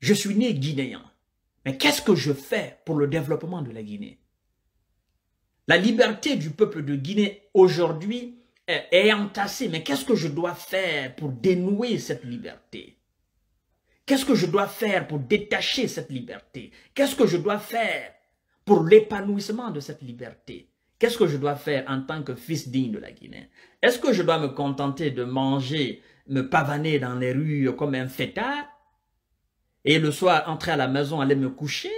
Je suis né guinéen, mais qu'est-ce que je fais pour le développement de la Guinée La liberté du peuple de Guinée aujourd'hui est entassée, mais qu'est-ce que je dois faire pour dénouer cette liberté Qu'est-ce que je dois faire pour détacher cette liberté Qu'est-ce que je dois faire pour l'épanouissement de cette liberté Qu'est-ce que je dois faire en tant que fils digne de la Guinée Est-ce que je dois me contenter de manger me pavaner dans les rues comme un fêtard, et le soir entrer à la maison, aller me coucher,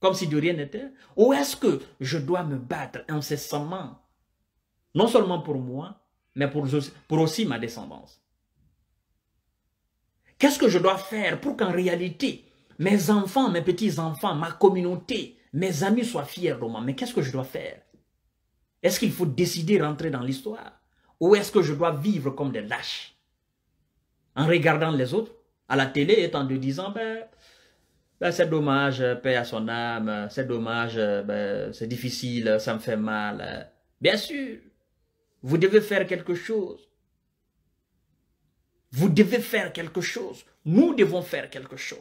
comme si de rien n'était Ou est-ce que je dois me battre incessamment, non seulement pour moi, mais pour, pour aussi ma descendance Qu'est-ce que je dois faire pour qu'en réalité, mes enfants, mes petits-enfants, ma communauté, mes amis soient fiers de moi Mais qu'est-ce que je dois faire Est-ce qu'il faut décider d'entrer dans l'histoire Ou est-ce que je dois vivre comme des lâches en regardant les autres à la télé et en disant ben, ben, c'est dommage, euh, paix à son âme, euh, c'est dommage, euh, ben, c'est difficile, ça me fait mal. Bien sûr, vous devez faire quelque chose. Vous devez faire quelque chose. Nous devons faire quelque chose.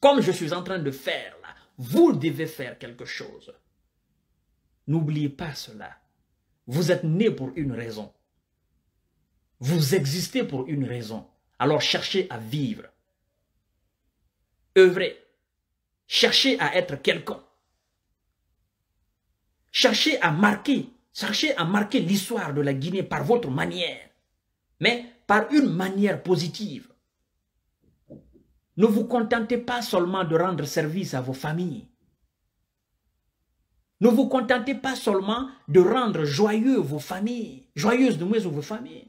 Comme je suis en train de faire là, vous devez faire quelque chose. N'oubliez pas cela. Vous êtes né pour une raison. Vous existez pour une raison. Alors cherchez à vivre. Œuvrez. Cherchez à être quelqu'un. Cherchez à marquer. Cherchez à marquer l'histoire de la Guinée par votre manière. Mais par une manière positive. Ne vous contentez pas seulement de rendre service à vos familles. Ne vous contentez pas seulement de rendre joyeux vos familles, joyeuses de moins vos familles.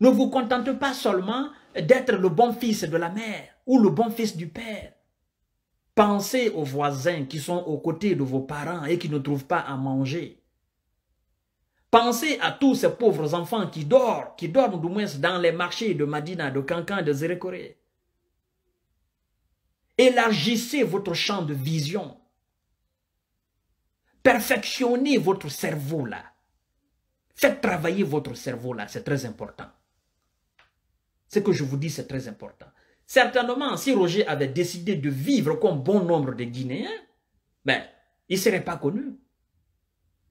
Ne vous contentez pas seulement d'être le bon fils de la mère ou le bon fils du père. Pensez aux voisins qui sont aux côtés de vos parents et qui ne trouvent pas à manger. Pensez à tous ces pauvres enfants qui dorment, qui dorment du moins dans les marchés de Madina, de Cancan, de Zérécoré. Élargissez votre champ de vision. Perfectionnez votre cerveau là. Faites travailler votre cerveau là, c'est très important. Ce que je vous dis, c'est très important. Certainement, si Roger avait décidé de vivre comme bon nombre de Guinéens, ben, il ne serait pas connu.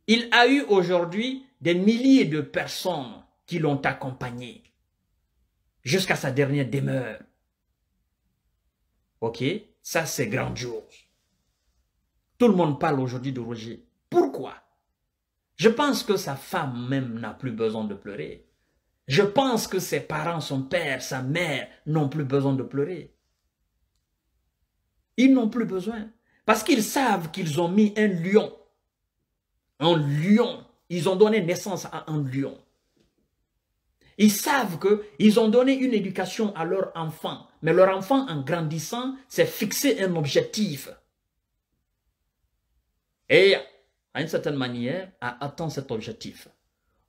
Il a eu aujourd'hui des milliers de personnes qui l'ont accompagné jusqu'à sa dernière demeure. Ok Ça, c'est grandiose. Tout le monde parle aujourd'hui de Roger. Pourquoi Je pense que sa femme même n'a plus besoin de pleurer. Je pense que ses parents, son père, sa mère n'ont plus besoin de pleurer. Ils n'ont plus besoin. Parce qu'ils savent qu'ils ont mis un lion. Un lion. Ils ont donné naissance à un lion. Ils savent qu'ils ont donné une éducation à leur enfant. Mais leur enfant, en grandissant, s'est fixé un objectif. Et, à une certaine manière, a atteint cet objectif.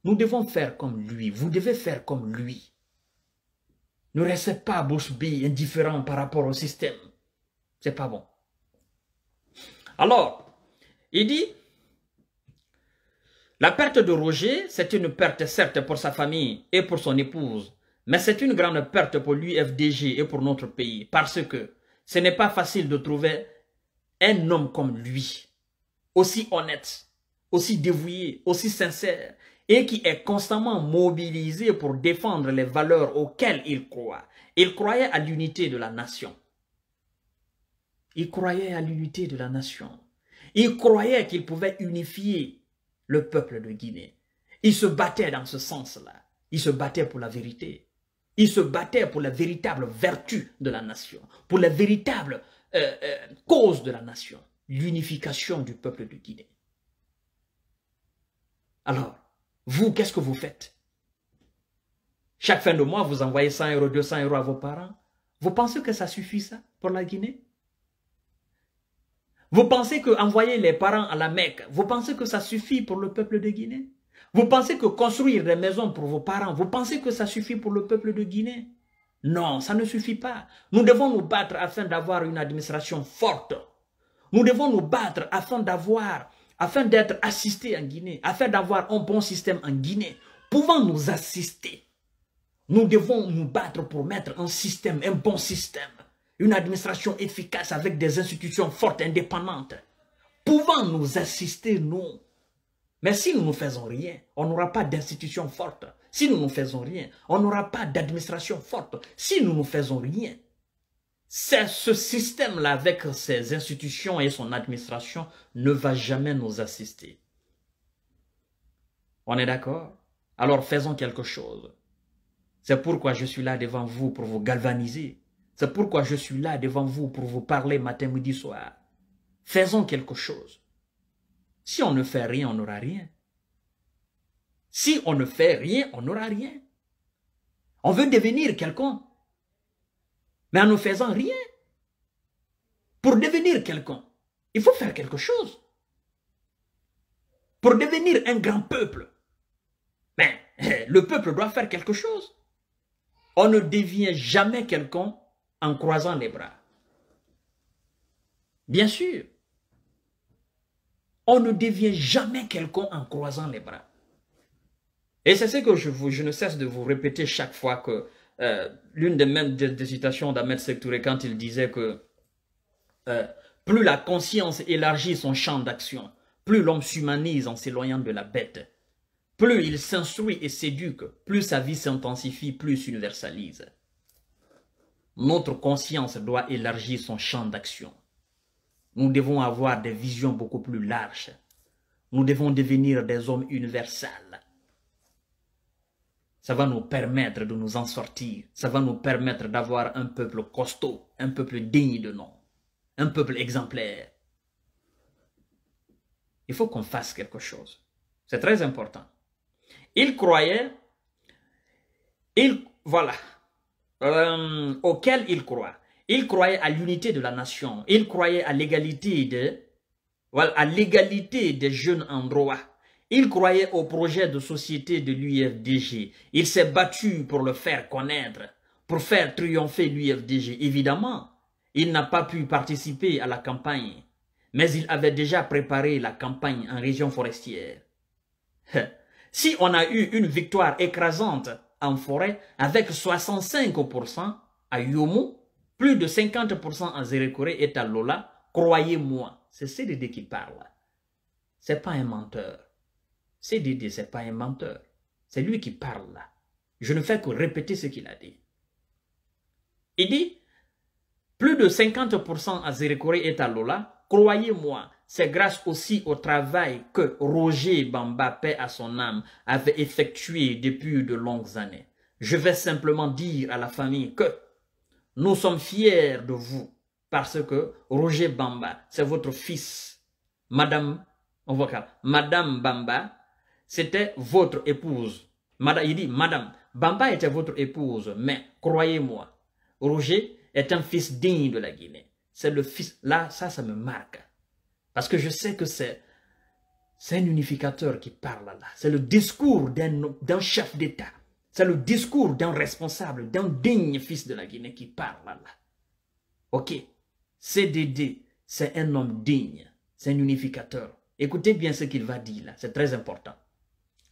Nous devons faire comme lui. Vous devez faire comme lui. Ne restez pas bouche indifférent par rapport au système. Ce n'est pas bon. Alors, il dit, la perte de Roger, c'est une perte certes pour sa famille et pour son épouse, mais c'est une grande perte pour lui, FDG, et pour notre pays, parce que ce n'est pas facile de trouver un homme comme lui, aussi honnête, aussi dévoué, aussi sincère, et qui est constamment mobilisé pour défendre les valeurs auxquelles il croit. Il croyait à l'unité de la nation. Il croyait à l'unité de la nation. Il croyait qu'il pouvait unifier le peuple de Guinée. Il se battait dans ce sens-là. Il se battait pour la vérité. Il se battait pour la véritable vertu de la nation, pour la véritable euh, euh, cause de la nation, l'unification du peuple de Guinée. Alors, vous, qu'est-ce que vous faites Chaque fin de mois, vous envoyez 100 euros, 200 euros à vos parents. Vous pensez que ça suffit ça pour la Guinée Vous pensez que envoyer les parents à la Mecque, vous pensez que ça suffit pour le peuple de Guinée Vous pensez que construire des maisons pour vos parents, vous pensez que ça suffit pour le peuple de Guinée Non, ça ne suffit pas. Nous devons nous battre afin d'avoir une administration forte. Nous devons nous battre afin d'avoir afin d'être assisté en Guinée, afin d'avoir un bon système en Guinée, pouvant nous assister, nous devons nous battre pour mettre un système, un bon système, une administration efficace avec des institutions fortes, indépendantes, pouvant nous assister, nous. Mais si nous ne faisons rien, on n'aura pas d'institution forte. Si nous ne faisons rien, on n'aura pas d'administration forte. Si nous ne faisons rien, c'est ce système-là avec ses institutions et son administration ne va jamais nous assister. On est d'accord Alors faisons quelque chose. C'est pourquoi je suis là devant vous pour vous galvaniser. C'est pourquoi je suis là devant vous pour vous parler matin, midi, soir. Faisons quelque chose. Si on ne fait rien, on n'aura rien. Si on ne fait rien, on n'aura rien. On veut devenir quelqu'un mais en ne faisant rien. Pour devenir quelqu'un, il faut faire quelque chose. Pour devenir un grand peuple, mais eh, le peuple doit faire quelque chose. On ne devient jamais quelqu'un en croisant les bras. Bien sûr, on ne devient jamais quelqu'un en croisant les bras. Et c'est ce que je, je ne cesse de vous répéter chaque fois que euh, l'une des mêmes des, citations d'Ahmed Sektouré quand il disait que euh, plus la conscience élargit son champ d'action, plus l'homme s'humanise en s'éloignant de la bête, plus il s'instruit et s'éduque, plus sa vie s'intensifie, plus s'universalise. Notre conscience doit élargir son champ d'action. Nous devons avoir des visions beaucoup plus larges. Nous devons devenir des hommes universels ça va nous permettre de nous en sortir. Ça va nous permettre d'avoir un peuple costaud, un peuple digne de nom, un peuple exemplaire. Il faut qu'on fasse quelque chose. C'est très important. Il croyait, il, voilà, euh, auquel il croit. Il croyait à l'unité de la nation. Il croyait à l'égalité de, voilà, à l'égalité des jeunes en droit. Il croyait au projet de société de l'UFDG. Il s'est battu pour le faire connaître, pour faire triompher l'UFDG. Évidemment, il n'a pas pu participer à la campagne, mais il avait déjà préparé la campagne en région forestière. Hein. si on a eu une victoire écrasante en forêt avec 65% à Yomou, plus de 50% à Zérekore et à Lola, croyez-moi, c'est CDD qui parle. C'est pas un menteur. C'est Didier, n'est pas un menteur. C'est lui qui parle là. Je ne fais que répéter ce qu'il a dit. Il dit, plus de 50% à Zérecoré est à Lola, croyez-moi, c'est grâce aussi au travail que Roger Bamba, paix à son âme, avait effectué depuis de longues années. Je vais simplement dire à la famille que nous sommes fiers de vous parce que Roger Bamba, c'est votre fils. Madame, on voit Madame Bamba, c'était votre épouse. Madame, il dit, Madame, Bamba était votre épouse, mais croyez-moi, Roger est un fils digne de la Guinée. C'est le fils, là, ça, ça me marque. Parce que je sais que c'est un unificateur qui parle là. C'est le discours d'un chef d'État. C'est le discours d'un responsable, d'un digne fils de la Guinée qui parle là. Ok, CDD, c'est un homme digne, c'est un unificateur. Écoutez bien ce qu'il va dire là, c'est très important.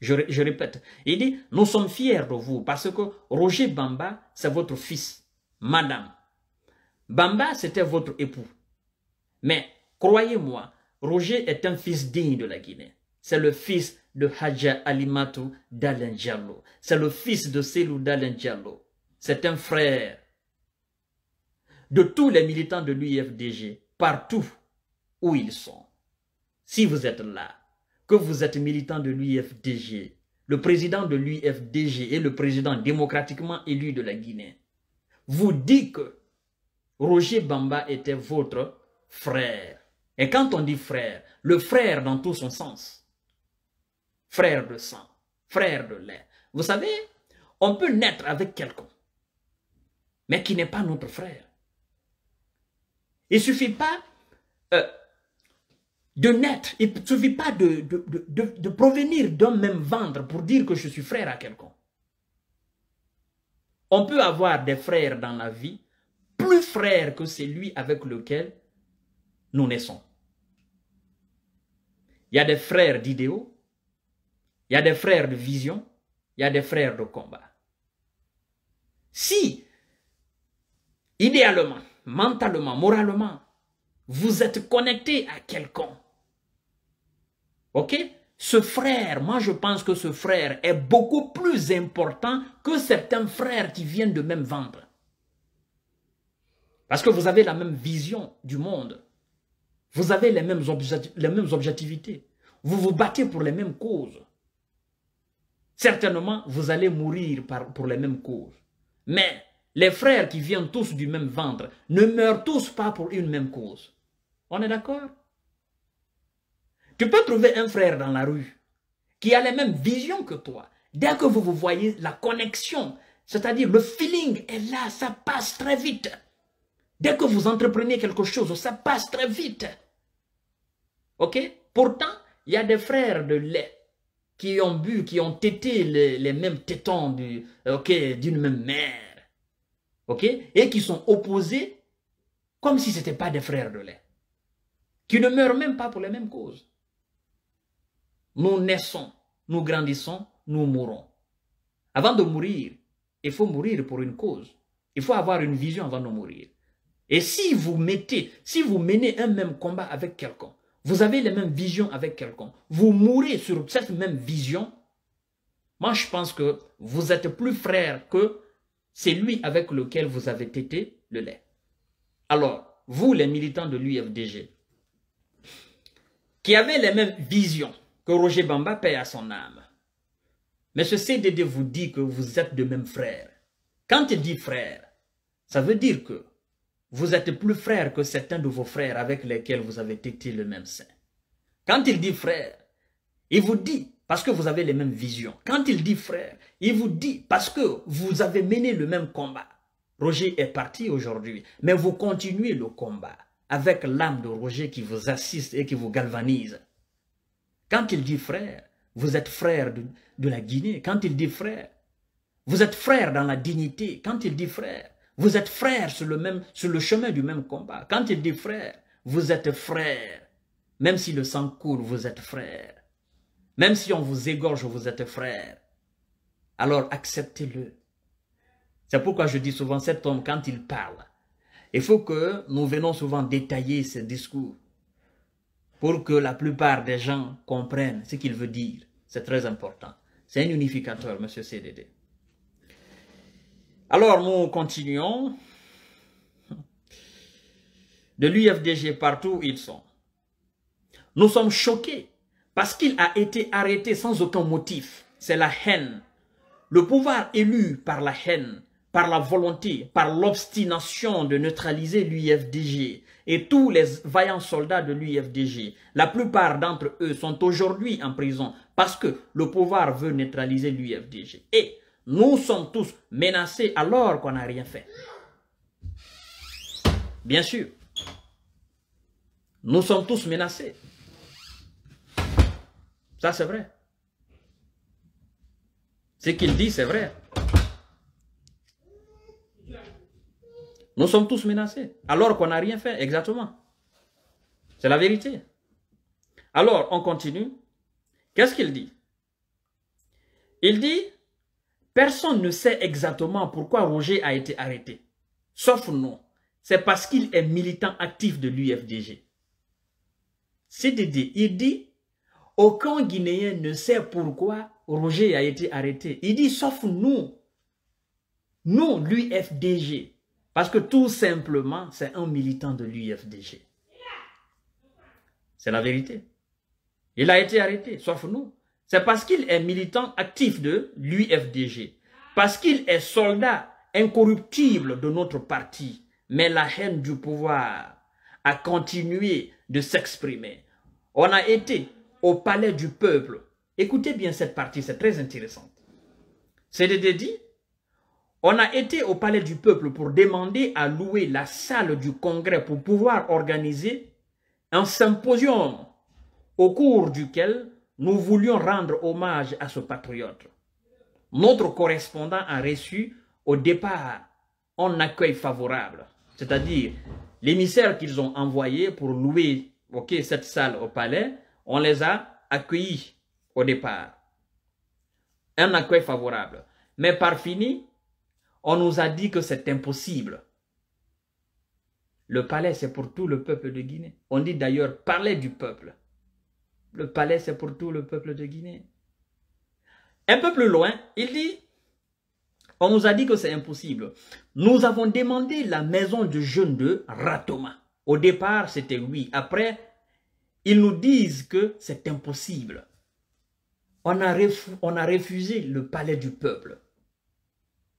Je, répète, il dit, nous sommes fiers de vous parce que Roger Bamba, c'est votre fils, madame. Bamba, c'était votre époux. Mais croyez-moi, Roger est un fils digne de la Guinée. C'est le fils de Hadja Alimatu Dalen C'est le fils de Selou Dalen C'est un frère de tous les militants de l'UFDG, partout où ils sont. Si vous êtes là, que vous êtes militant de l'UFDG, le président de l'UFDG et le président démocratiquement élu de la Guinée, vous dit que Roger Bamba était votre frère. Et quand on dit frère, le frère dans tout son sens, frère de sang, frère de lait. Vous savez, on peut naître avec quelqu'un, mais qui n'est pas notre frère. Il suffit pas euh, de naître. Il ne suffit pas de, de, provenir d'un même ventre pour dire que je suis frère à quelqu'un. On peut avoir des frères dans la vie, plus frères que celui avec lequel nous naissons. Il y a des frères d'idéaux, il y a des frères de vision, il y a des frères de combat. Si, idéalement, mentalement, moralement, vous êtes connecté à quelqu'un Ok Ce frère, moi je pense que ce frère est beaucoup plus important que certains frères qui viennent de même ventre. Parce que vous avez la même vision du monde. Vous avez les mêmes, les mêmes objectivités. Vous vous battez pour les mêmes causes. Certainement, vous allez mourir pour les mêmes causes. Mais les frères qui viennent tous du même ventre ne meurent tous pas pour une même cause. On est d'accord tu peux trouver un frère dans la rue qui a les mêmes visions que toi. Dès que vous vous voyez, la connexion, c'est-à-dire le feeling est là, ça passe très vite. Dès que vous entreprenez quelque chose, ça passe très vite. OK Pourtant, il y a des frères de lait qui ont bu, qui ont tété les, mêmes tétons d'une même mère. OK Et qui sont opposés comme si ce n'étaient pas des frères de lait. Qui ne meurent même pas pour les mêmes causes. Nous naissons, nous grandissons, nous mourons. Avant de mourir, il faut mourir pour une cause. Il faut avoir une vision avant de mourir. Et si vous mettez, si vous menez un même combat avec quelqu'un, vous avez les mêmes visions avec quelqu'un, vous mourrez sur cette même vision, moi je pense que vous êtes plus frère que celui avec lequel vous avez été le lait. Alors, vous les militants de l'UFDG, qui avez les mêmes visions, que Roger Bamba paie à son âme. Mais ce CDD vous dit que vous êtes de même frère. Quand il dit frère, ça veut dire que vous êtes plus frère que certains de vos frères avec lesquels vous avez été le même sein. Quand il dit frère, il vous dit parce que vous avez les mêmes visions. Quand il dit frère, il vous dit parce que vous avez mené le même combat. Roger est parti aujourd'hui, mais vous continuez le combat avec l'âme de Roger qui vous assiste et qui vous galvanise. Quand il dit frère, vous êtes frère de, la Guinée. Quand il dit frère, vous êtes frère dans la dignité. Quand il dit frère, vous êtes frère sur le, même, sur le chemin du même combat. Quand il dit frère, vous êtes frère. Même si le sang coule, vous êtes frère. Même si on vous égorge, vous êtes frère. Alors acceptez-le. C'est pourquoi je dis souvent, cet homme, quand il parle, il faut que nous venons souvent détailler ses discours pour que la plupart des gens comprennent ce qu'il veut dire. C'est très important. C'est un unificateur, monsieur CDD. Alors, nous continuons. De l'UFDG partout ils sont. Nous sommes choqués parce qu'il a été arrêté sans aucun motif. C'est la haine. Le pouvoir élu par la haine par la volonté, par l'obstination de neutraliser l'UFDG et tous les vaillants soldats de l'UFDG. La plupart d'entre eux sont aujourd'hui en prison parce que le pouvoir veut neutraliser l'UFDG. Et nous sommes tous menacés alors qu'on n'a rien fait. Bien sûr. Nous sommes tous menacés. Ça, c'est vrai. Ce qu'il dit, c'est vrai. Nous sommes tous menacés, alors qu'on n'a rien fait exactement. C'est la vérité. Alors, on continue. Qu'est-ce qu'il dit Il dit, personne ne sait exactement pourquoi Roger a été arrêté. Sauf nous. C'est parce qu'il est militant actif de l'UFDG. C'est CDD, il dit, aucun Guinéen ne sait pourquoi Roger a été arrêté. Il dit, sauf nous. Nous, l'UFDG, parce que tout simplement, c'est un militant de l'UFDG. C'est la vérité. Il a été arrêté, sauf nous. C'est parce qu'il est militant actif de l'UFDG. Parce qu'il est soldat incorruptible de notre parti. Mais la haine du pouvoir a continué de s'exprimer. On a été au palais du peuple. Écoutez bien cette partie, c'est très intéressant. CDD dit, on a été au palais du peuple pour demander à louer la salle du congrès pour pouvoir organiser un symposium au cours duquel nous voulions rendre hommage à ce patriote. Notre correspondant a reçu au départ un accueil favorable, c'est-à-dire l'émissaire qu'ils ont envoyé pour louer cette salle au palais, on les a accueillis au départ. Un accueil favorable. Mais par fini, on nous a dit que c'est impossible. Le palais, c'est pour tout le peuple de Guinée. On dit d'ailleurs parler du peuple. Le palais, c'est pour tout le peuple de Guinée. Un peu plus loin, il dit, on nous a dit que c'est impossible. Nous avons demandé la maison du jeune de Ratoma. Au départ, c'était oui. Après, ils nous disent que c'est impossible. on a refusé le palais du peuple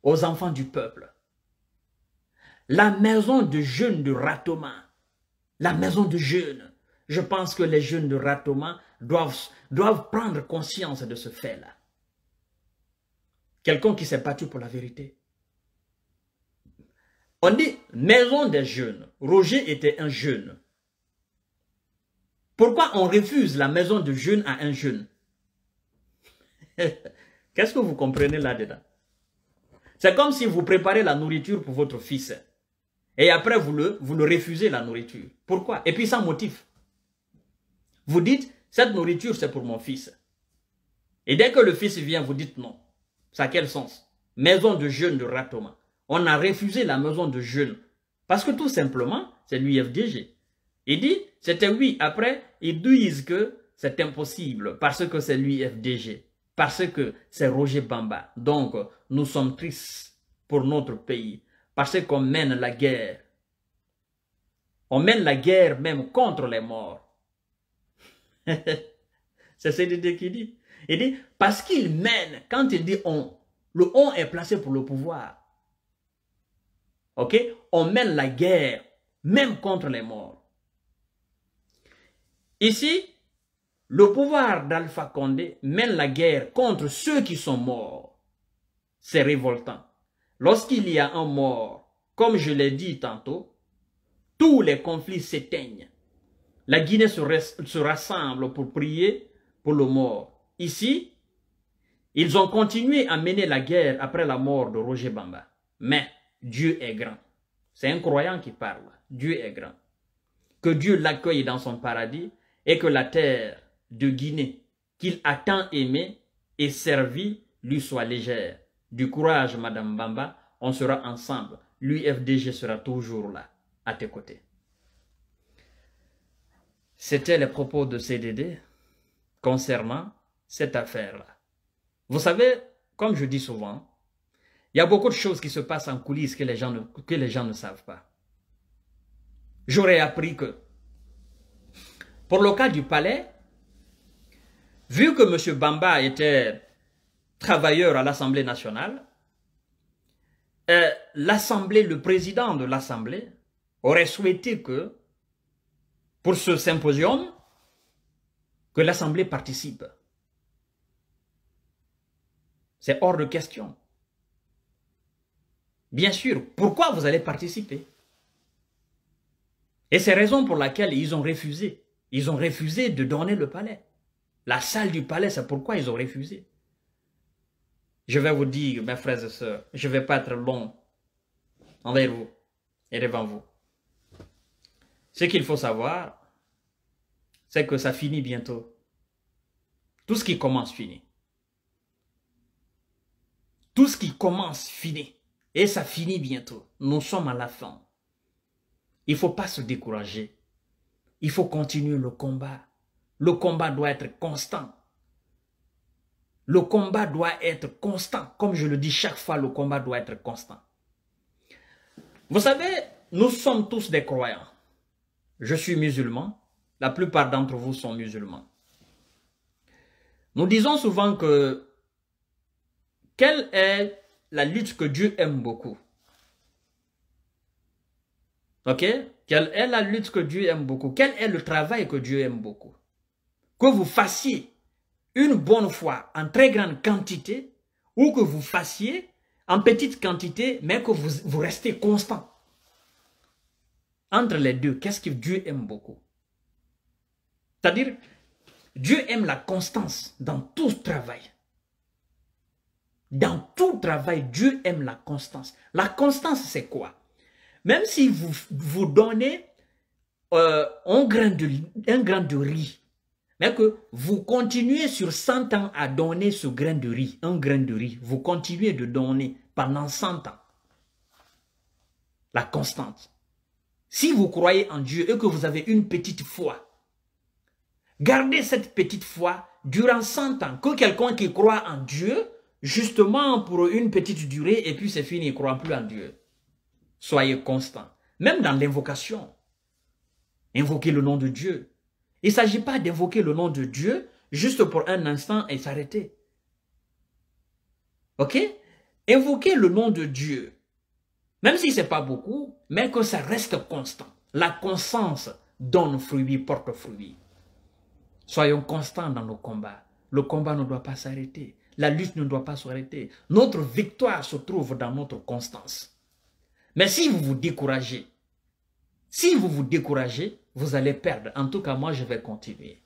aux enfants du peuple. La maison de jeunes de Ratoma, la maison de jeunes. je pense que les jeunes de Ratoma doivent, doivent prendre conscience de ce fait-là. Quelqu'un qui s'est battu pour la vérité. On dit maison des jeunes. Roger était un jeune. Pourquoi on refuse la maison de jeunes à un jeune Qu'est-ce que vous comprenez là-dedans c'est comme si vous préparez la nourriture pour votre fils. Et après, vous le, vous le refusez la nourriture. Pourquoi Et puis sans motif. Vous dites, cette nourriture, c'est pour mon fils. Et dès que le fils vient, vous dites non. Ça a quel sens Maison de jeûne de Ratoma. On a refusé la maison de jeûne. Parce que tout simplement, c'est l'UFDG. Il dit, c'était oui. Après, ils disent que c'est impossible parce que c'est l'UFDG parce que c'est Roger Bamba. Donc, nous sommes tristes pour notre pays, parce qu'on mène la guerre. On mène la guerre même contre les morts. c'est CDD qui dit. Il dit, parce qu'il mène, quand il dit on, le on est placé pour le pouvoir. OK On mène la guerre, même contre les morts. Ici, le pouvoir d'Alpha Condé mène la guerre contre ceux qui sont morts. C'est révoltant. Lorsqu'il y a un mort, comme je l'ai dit tantôt, tous les conflits s'éteignent. La Guinée se, se, rassemble pour prier pour le mort. Ici, ils ont continué à mener la guerre après la mort de Roger Bamba. Mais Dieu est grand. C'est un croyant qui parle. Dieu est grand. Que Dieu l'accueille dans son paradis et que la terre de Guinée, qu'il a tant aimé et servi, lui soit légère. Du courage, Madame Bamba, on sera ensemble. L'UFDG sera toujours là, à tes côtés. C'était les propos de CDD concernant cette affaire-là. Vous savez, comme je dis souvent, il y a beaucoup de choses qui se passent en coulisses que les gens que les gens ne savent pas. J'aurais appris que, pour le cas du palais, vu que M. Bamba était travailleur à l'Assemblée nationale, euh, l'Assemblée, le président de l'Assemblée, aurait souhaité que, pour ce symposium, que l'Assemblée participe. C'est hors de question. Bien sûr, pourquoi vous allez participer Et c'est raison pour laquelle ils ont refusé. Ils ont refusé de donner le palais. La salle du palais, c'est pourquoi ils ont refusé. Je vais vous dire, mes frères et sœurs, je ne vais pas être long envers vous et devant vous. Ce qu'il faut savoir, c'est que ça finit bientôt. Tout ce qui commence finit. Tout ce qui commence finit. Et ça finit bientôt. Nous sommes à la fin. Il ne faut pas se décourager. Il faut continuer le combat. Le combat doit être constant. Le combat doit être constant. Comme je le dis chaque fois, le combat doit être constant. Vous savez, nous sommes tous des croyants. Je suis musulman. La plupart d'entre vous sont musulmans. Nous disons souvent que quelle est la lutte que Dieu aime beaucoup Ok Quelle est la lutte que Dieu aime beaucoup Quel est le travail que Dieu aime beaucoup que vous fassiez une bonne fois en très grande quantité ou que vous fassiez en petite quantité, mais que vous, vous restez constant. Entre les deux, qu'est-ce que Dieu aime beaucoup C'est-à-dire, Dieu aime la constance dans tout travail. Dans tout travail, Dieu aime la constance. La constance, c'est quoi Même si vous vous donnez euh, un grain de riz mais que vous continuez sur 100 ans à donner ce grain de riz, un grain de riz, vous continuez de donner pendant 100 ans. La constante. Si vous croyez en Dieu et que vous avez une petite foi, gardez cette petite foi durant 100 ans. Que quelqu'un qui croit en Dieu, justement pour une petite durée, et puis c'est fini, il ne croit plus en Dieu. Soyez constant. Même dans l'invocation. Invoquez le nom de Dieu. Il ne s'agit pas d'évoquer le nom de Dieu juste pour un instant et s'arrêter. OK Évoquer le nom de Dieu, même si ce n'est pas beaucoup, mais que ça reste constant. La conscience donne fruit, porte fruit. Soyons constants dans nos combats. Le combat ne doit pas s'arrêter. La lutte ne doit pas s'arrêter. Notre victoire se trouve dans notre constance. Mais si vous vous découragez, si vous vous découragez, vous allez perdre. En tout cas, moi, je vais continuer.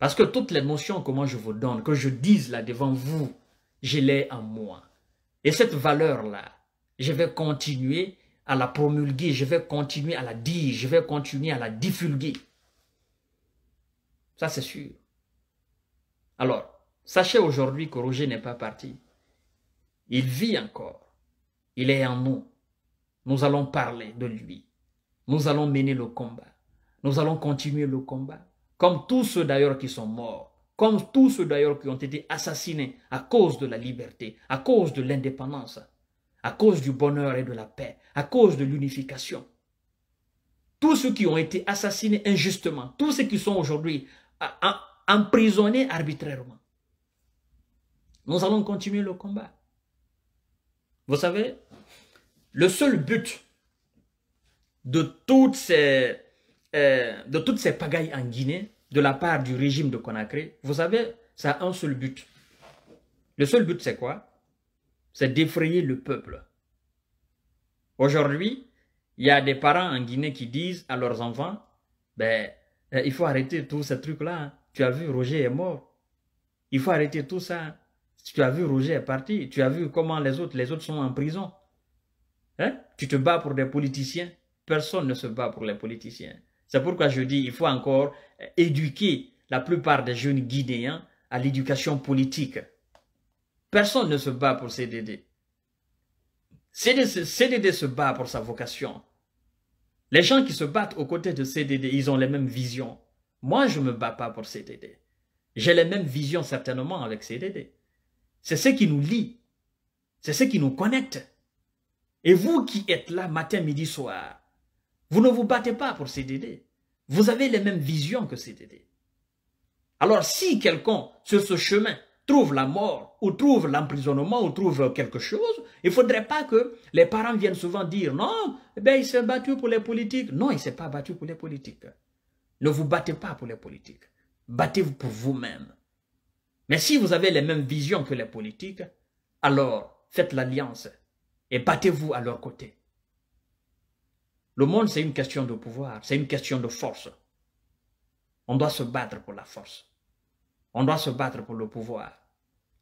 Parce que toutes les notions que moi je vous donne, que je dise là devant vous, je l'ai en moi. Et cette valeur-là, je vais continuer à la promulguer, je vais continuer à la dire, je vais continuer à la divulguer. Ça, c'est sûr. Alors, sachez aujourd'hui que Roger n'est pas parti. Il vit encore. Il est en nous. Nous allons parler de lui. Nous allons mener le combat. Nous allons continuer le combat. Comme tous ceux d'ailleurs qui sont morts, comme tous ceux d'ailleurs qui ont été assassinés à cause de la liberté, à cause de l'indépendance, à cause du bonheur et de la paix, à cause de l'unification. Tous ceux qui ont été assassinés injustement, tous ceux qui sont aujourd'hui emprisonnés arbitrairement. Nous allons continuer le combat. Vous savez, le seul but de toutes ces, euh, de toutes ces pagailles en Guinée de la part du régime de Conakry, vous savez, ça a un seul but. Le seul but, c'est quoi C'est d'effrayer le peuple. Aujourd'hui, il y a des parents en Guinée qui disent à leurs enfants, ben, euh, il faut arrêter tous ces trucs-là. Hein. Tu as vu, Roger est mort. Il faut arrêter tout ça. Hein. Tu as vu, Roger est parti. Tu as vu comment les autres, les autres sont en prison. Hein? Tu te bats pour des politiciens. Personne ne se bat pour les politiciens. C'est pourquoi je dis il faut encore euh, éduquer la plupart des jeunes guinéens à l'éducation politique. Personne ne se bat pour CDD, CDD se bat pour sa vocation. Les gens qui se battent aux côtés de CDD, ils ont les mêmes visions. Moi, je ne me bats pas pour CDD. J'ai les mêmes visions certainement avec CDD. C'est ce qui nous lie. C'est ce qui nous connecte. Et vous qui êtes là matin, midi, soir, vous ne vous battez pas pour CDD. Vous avez les mêmes visions que CDD. Alors si quelqu'un sur ce chemin trouve la mort ou trouve l'emprisonnement ou trouve quelque chose, il ne faudrait pas que les parents viennent souvent dire non, eh ben, il s'est battu pour les politiques. Non, il ne s'est pas battu pour les politiques. Ne vous battez pas pour les politiques. Battez-vous pour vous-même. Mais si vous avez les mêmes visions que les politiques, alors faites l'alliance et battez-vous à leur côté. Le monde, c'est une question de pouvoir, c'est une question de force. On doit se battre pour la force. On doit se battre pour le pouvoir.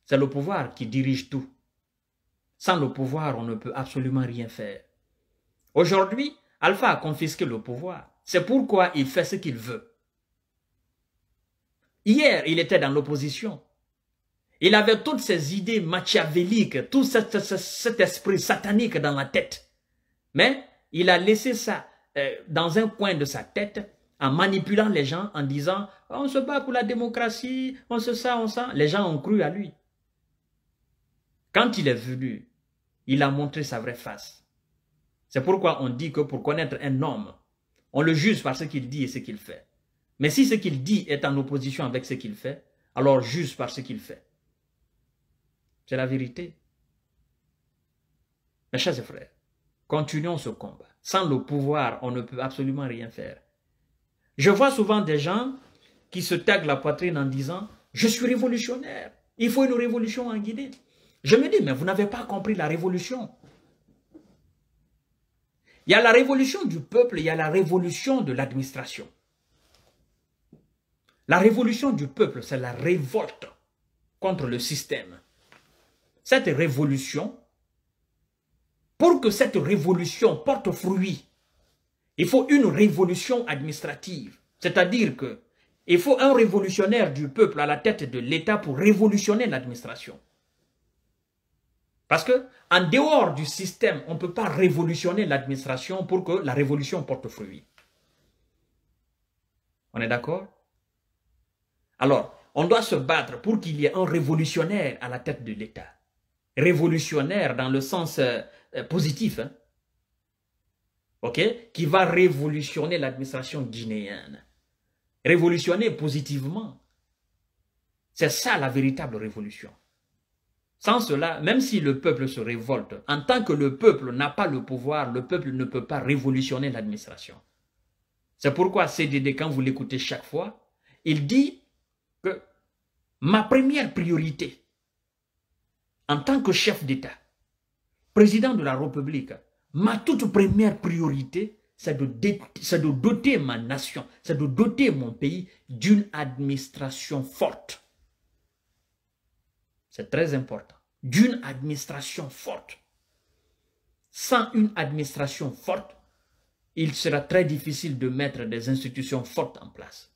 C'est le pouvoir qui dirige tout. Sans le pouvoir, on ne peut absolument rien faire. Aujourd'hui, Alpha a confisqué le pouvoir. C'est pourquoi il fait ce qu'il veut. Hier, il était dans l'opposition. Il avait toutes ces idées machiavéliques, tout cet, cet esprit satanique dans la tête. Mais il a laissé ça euh, dans un coin de sa tête en manipulant les gens, en disant « on se bat pour la démocratie, on se sent, on sent Les gens ont cru à lui. Quand il est venu, il a montré sa vraie face. C'est pourquoi on dit que pour connaître un homme, on le juge par ce qu'il dit et ce qu'il fait. Mais si ce qu'il dit est en opposition avec ce qu'il fait, alors juge par ce qu'il fait. C'est la vérité. Mes chers frères, Continuons ce combat. Sans le pouvoir, on ne peut absolument rien faire. Je vois souvent des gens qui se taguent la poitrine en disant « Je suis révolutionnaire, il faut une révolution en Guinée ». Je me dis « Mais vous n'avez pas compris la révolution ». Il y a la révolution du peuple, il y a la révolution de l'administration. La révolution du peuple, c'est la révolte contre le système. Cette révolution, pour que cette révolution porte fruit, il faut une révolution administrative. C'est-à-dire que il faut un révolutionnaire du peuple à la tête de l'État pour révolutionner l'administration. Parce que en dehors du système, on ne peut pas révolutionner l'administration pour que la révolution porte fruit. On est d'accord Alors, on doit se battre pour qu'il y ait un révolutionnaire à la tête de l'État. Révolutionnaire dans le sens euh, euh, positif, hein. qui va révolutionner l'administration guinéenne. Révolutionner positivement. C'est ça la véritable révolution. Sans cela, même si le peuple se révolte, en tant que le peuple n'a pas le pouvoir, le peuple ne peut pas révolutionner l'administration. C'est pourquoi CDD, quand vous l'écoutez chaque fois, il dit que ma première priorité, en tant que chef d'État, président de la République, ma toute première priorité, c'est de, doter ma nation, c'est de doter mon pays d'une administration forte. C'est très important. D'une administration forte. Sans une administration forte, il sera très difficile de mettre des institutions fortes en place.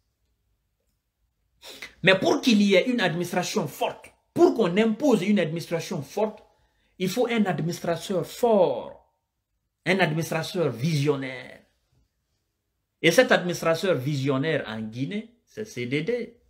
Mais pour qu'il y ait une administration forte, pour qu'on impose une administration forte, il faut un administrateur fort, un administrateur visionnaire. Et cet administrateur visionnaire en Guinée, c'est CDD.